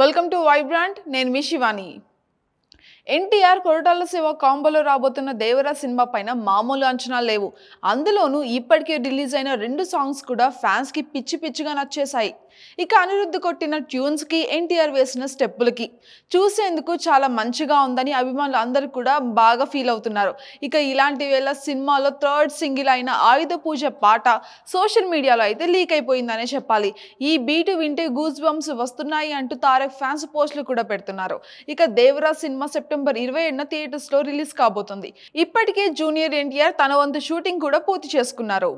welcome to Vibrant నేను మీ శివాని ఎన్టీఆర్ కొరటాల శివ కాంబోలో రాబోతున్న Devara cinema పైన మామూలు అంచనాలు లేవు అందులోనూ ఇప్పటికే రిలీజ్ అయిన రెండు సాంగ్స్ కూడా ఫ్యాన్స్కి పిచ్చి పిచ్చిగా నచ్చేశాయి ఇక అనిరుద్ధ్ కొట్టిన ట్యూన్స్కి ఎన్టీఆర్ వేసిన స్టెప్పులకి చూసేందుకు చాలా మంచిగా ఉందని అభిమానులు అందరూ కూడా బాగా ఫీల్ అవుతున్నారు ఇక ఇలాంటి వేళ సినిమాలో థర్డ్ సింగిల్ అయిన ఆయుధ పూజ పాట సోషల్ మీడియాలో అయితే లీక్ అయిపోయిందనే చెప్పాలి ఈ బీటు వింటే గూజ్ బంప్స్ వస్తున్నాయి అంటూ తారక్ ఫ్యాన్స్ పోస్టులు కూడా పెడుతున్నారు ఇక దేవరా సినిమా సెప్టెంబర్ ఇరవై ఏడున థియేటర్స్లో రిలీజ్ కాబోతుంది ఇప్పటికే జూనియర్ ఎన్టీఆర్ తన వంతు షూటింగ్ కూడా పూర్తి చేసుకున్నారు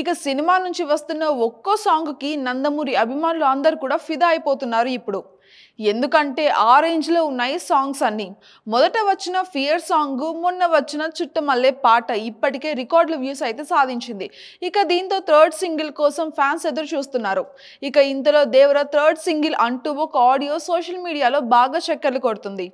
ఇక సినిమా నుంచి వస్తున్న ఒక్కో సాంగ్కి నందమూరి అభిమానులు అందరు కూడా ఫిదా అయిపోతున్నారు ఇప్పుడు ఎందుకంటే ఆ రేంజ్లో ఉన్నాయి సాంగ్స్ అన్నీ మొదట వచ్చిన ఫియర్ సాంగ్ మొన్న వచ్చిన చుట్టమల్లే పాట ఇప్పటికే రికార్డుల వ్యూస్ అయితే సాధించింది ఇక దీంతో థర్డ్ సింగిల్ కోసం ఫ్యాన్స్ ఎదురు చూస్తున్నారు ఇక ఇంతలో దేవర థర్డ్ సింగిల్ అంటూ ఒక ఆడియో సోషల్ మీడియాలో బాగా చక్కర్లు కొడుతుంది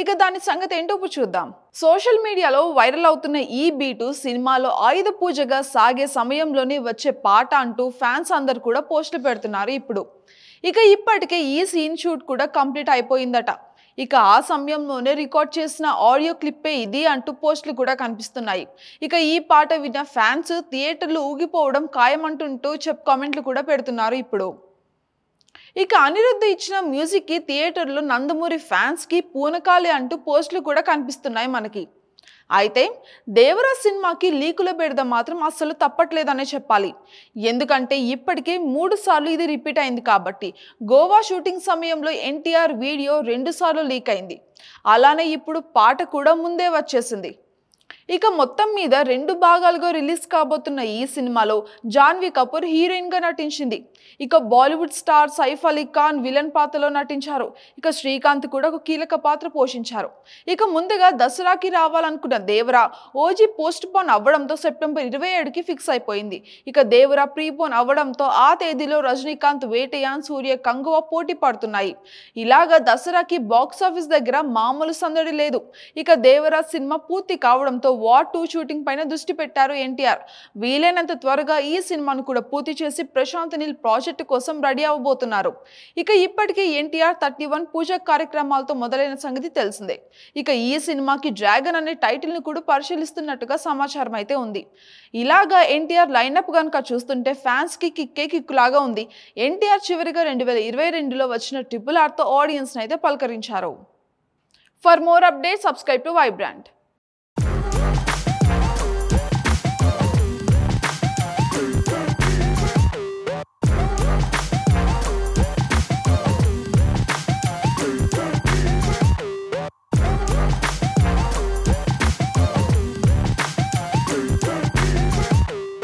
ఇక దాని సంగతి ఏంటో చూద్దాం సోషల్ మీడియాలో వైరల్ అవుతున్న ఈ బీటు సినిమాలో ఆయుధ పూజగా సాగే సమయంలోనే వచ్చే పాట అంటూ ఫ్యాన్స్ అందరు కూడా పోస్టులు పెడుతున్నారు ఇప్పుడు ఇక ఇప్పటికే ఈ సీన్ షూట్ కూడా కంప్లీట్ అయిపోయిందట ఇక ఆ సమయంలోనే రికార్డ్ చేసిన ఆడియో క్లిప్పే ఇది అంటూ పోస్టులు కూడా కనిపిస్తున్నాయి ఇక ఈ పాట విన్న ఫ్యాన్స్ థియేటర్లు ఊగిపోవడం ఖాయమంటుంటూ చెప్ కామెంట్లు కూడా పెడుతున్నారు ఇప్పుడు ఇక అనిరుద్ధ ఇచ్చిన మ్యూజిక్కి థియేటర్లో నందమూరి ఫ్యాన్స్కి పూనకాలి అంటూ పోస్టులు కూడా కనిపిస్తున్నాయి మనకి అయితే దేవరా సినిమాకి లీకుల బెడద మాత్రం అస్సలు తప్పట్లేదనే చెప్పాలి ఎందుకంటే ఇప్పటికే మూడు సార్లు ఇది రిపీట్ అయింది కాబట్టి గోవా షూటింగ్ సమయంలో ఎన్టీఆర్ వీడియో రెండు సార్లు లీక్ అయింది అలానే ఇప్పుడు పాట కూడా ముందే వచ్చేసింది ఇక మొత్తం మీద రెండు భాగాలుగా రిలీజ్ కాబోతున్న ఈ సినిమాలో జాన్వీ కపూర్ హీరోయిన్గా నటించింది ఇక బాలీవుడ్ స్టార్ సైఫ్ అలీ ఖాన్ విలన్ పాత్రలో నటించారు ఇక శ్రీకాంత్ కూడా ఒక కీలక పాత్ర పోషించారు ఇక ముందుగా దసరాకి రావాలనుకున్న దేవరా ఓజీ పోస్ట్ పోన్ అవ్వడంతో సెప్టెంబర్ ఇరవై ఏడుకి ఫిక్స్ అయిపోయింది ఇక దేవరా ప్రీపోన్ అవ్వడంతో ఆ తేదీలో రజనీకాంత్ వేటయాన్ సూర్య కంగువ పోటీ పడుతున్నాయి ఇలాగా దసరాకి బాక్సాఫీస్ దగ్గర మామూలు సందడి లేదు ఇక దేవరా సినిమా పూర్తి కావడంతో వార్ టూ షూటింగ్ పైన దృష్టి పెట్టారు ఎన్టీఆర్ వీలైనంత త్వరగా ఈ సినిమాను కూడా పూర్తి చేసి ప్రశాంత్ నీల్ ప్రాజెక్టు కోసం రెడీ అవ్వబోతున్నారు ఇక ఇప్పటికే ఎన్టీఆర్ థర్టీ వన్ పూజ కార్యక్రమాలతో మొదలైన సంగతి తెలిసిందే ఇక ఈ సినిమాకి డ్రాగన్ అనే ను కూడా పరిశీలిస్తున్నట్టుగా సమాచారం అయితే ఉంది ఇలాగా ఎన్టీఆర్ లైనప్ కనుక చూస్తుంటే ఫ్యాన్స్కి కిక్కే కిక్కులాగా ఉంది ఎన్టీఆర్ చివరిగా రెండు వేల ఇరవై రెండులో వచ్చిన ట్రిపుల్ ఆర్తో ఆడియన్స్ని అయితే పలకరించారు for more update subscribe to Vibrant